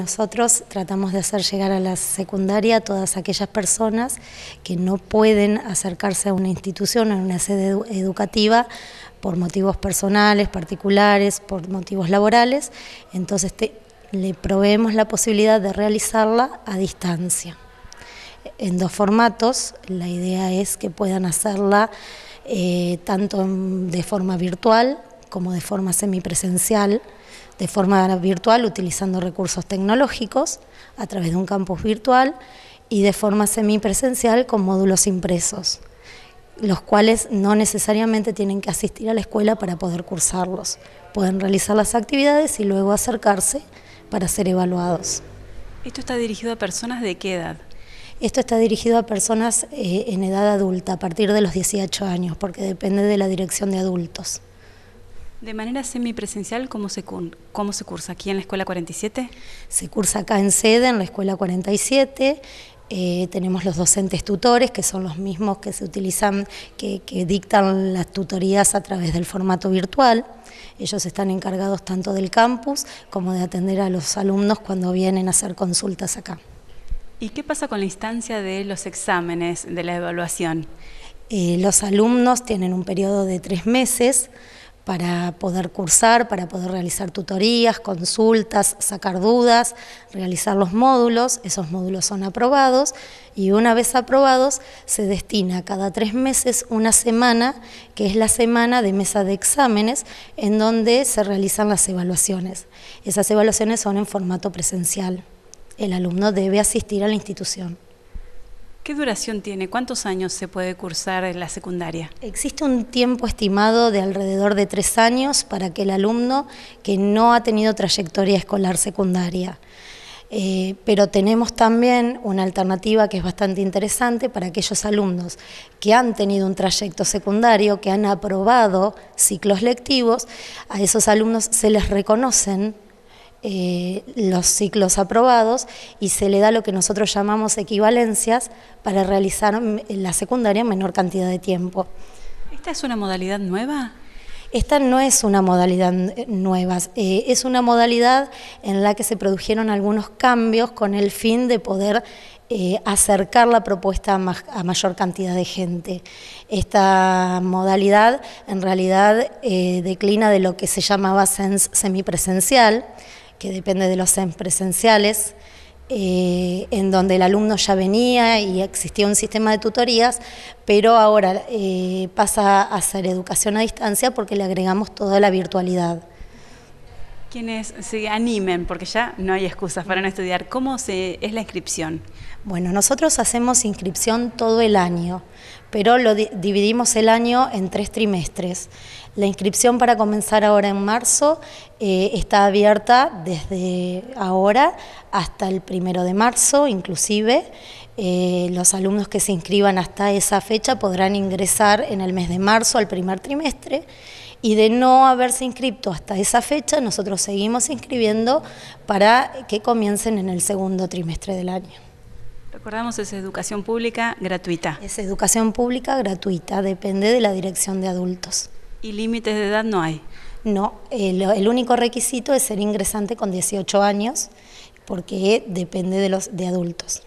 Nosotros tratamos de hacer llegar a la secundaria a todas aquellas personas que no pueden acercarse a una institución, a una sede educativa, por motivos personales, particulares, por motivos laborales. Entonces le proveemos la posibilidad de realizarla a distancia. En dos formatos, la idea es que puedan hacerla eh, tanto de forma virtual como de forma semipresencial de forma virtual utilizando recursos tecnológicos a través de un campus virtual y de forma semipresencial con módulos impresos, los cuales no necesariamente tienen que asistir a la escuela para poder cursarlos. Pueden realizar las actividades y luego acercarse para ser evaluados. ¿Esto está dirigido a personas de qué edad? Esto está dirigido a personas eh, en edad adulta, a partir de los 18 años, porque depende de la dirección de adultos. De manera semipresencial, ¿cómo se, ¿cómo se cursa? ¿Aquí en la Escuela 47? Se cursa acá en sede, en la Escuela 47. Eh, tenemos los docentes tutores, que son los mismos que se utilizan, que, dictan las tutorías a través del formato virtual. Ellos están encargados tanto del campus como de atender a los alumnos cuando vienen a hacer consultas acá. ¿Y qué pasa con la instancia de los exámenes, de la evaluación? Eh, los alumnos tienen un periodo de tres meses para poder cursar, para poder realizar tutorías, consultas, sacar dudas, realizar los módulos. Esos módulos son aprobados y una vez aprobados se destina cada tres meses una semana, que es la semana de mesa de exámenes, en donde se realizan las evaluaciones. Esas evaluaciones son en formato presencial. El alumno debe asistir a la institución. ¿Qué duración tiene? ¿Cuántos años se puede cursar en la secundaria? Existe un tiempo estimado de alrededor de tres años para aquel alumno que no ha tenido trayectoria escolar secundaria. Eh, pero tenemos también una alternativa que es bastante interesante para aquellos alumnos que han tenido un trayecto secundario, que han aprobado ciclos lectivos, a esos alumnos se les reconocen eh, los ciclos aprobados y se le da lo que nosotros llamamos equivalencias para realizar la secundaria en menor cantidad de tiempo. ¿Esta es una modalidad nueva? Esta no es una modalidad nueva, eh, es una modalidad en la que se produjeron algunos cambios con el fin de poder eh, acercar la propuesta a, mayor cantidad de gente. Esta modalidad en realidad declina de lo que se llamaba SENS semipresencial, que depende de los em, presenciales, eh, en donde el alumno ya venía y existía un sistema de tutorías, pero ahora eh, pasa a ser educación a distancia porque le agregamos toda la virtualidad. Quienes se animen, porque ya no hay excusas para no estudiar, ¿cómo se, es la inscripción? Bueno, nosotros hacemos inscripción todo el año, pero lo dividimos el año en tres trimestres. La inscripción para comenzar ahora en marzo eh, está abierta desde ahora hasta el primero de marzo, inclusive. Eh, los alumnos que se inscriban hasta esa fecha podrán ingresar en el mes de marzo al primer trimestre y de no haberse inscrito hasta esa fecha, nosotros seguimos inscribiendo para que comiencen en el segundo trimestre del año. Recordamos, es educación pública gratuita. Es educación pública gratuita, depende de la dirección de adultos. ¿Y límites de edad no hay? No, el, único requisito es ser ingresante con 18 años, porque depende de los de adultos.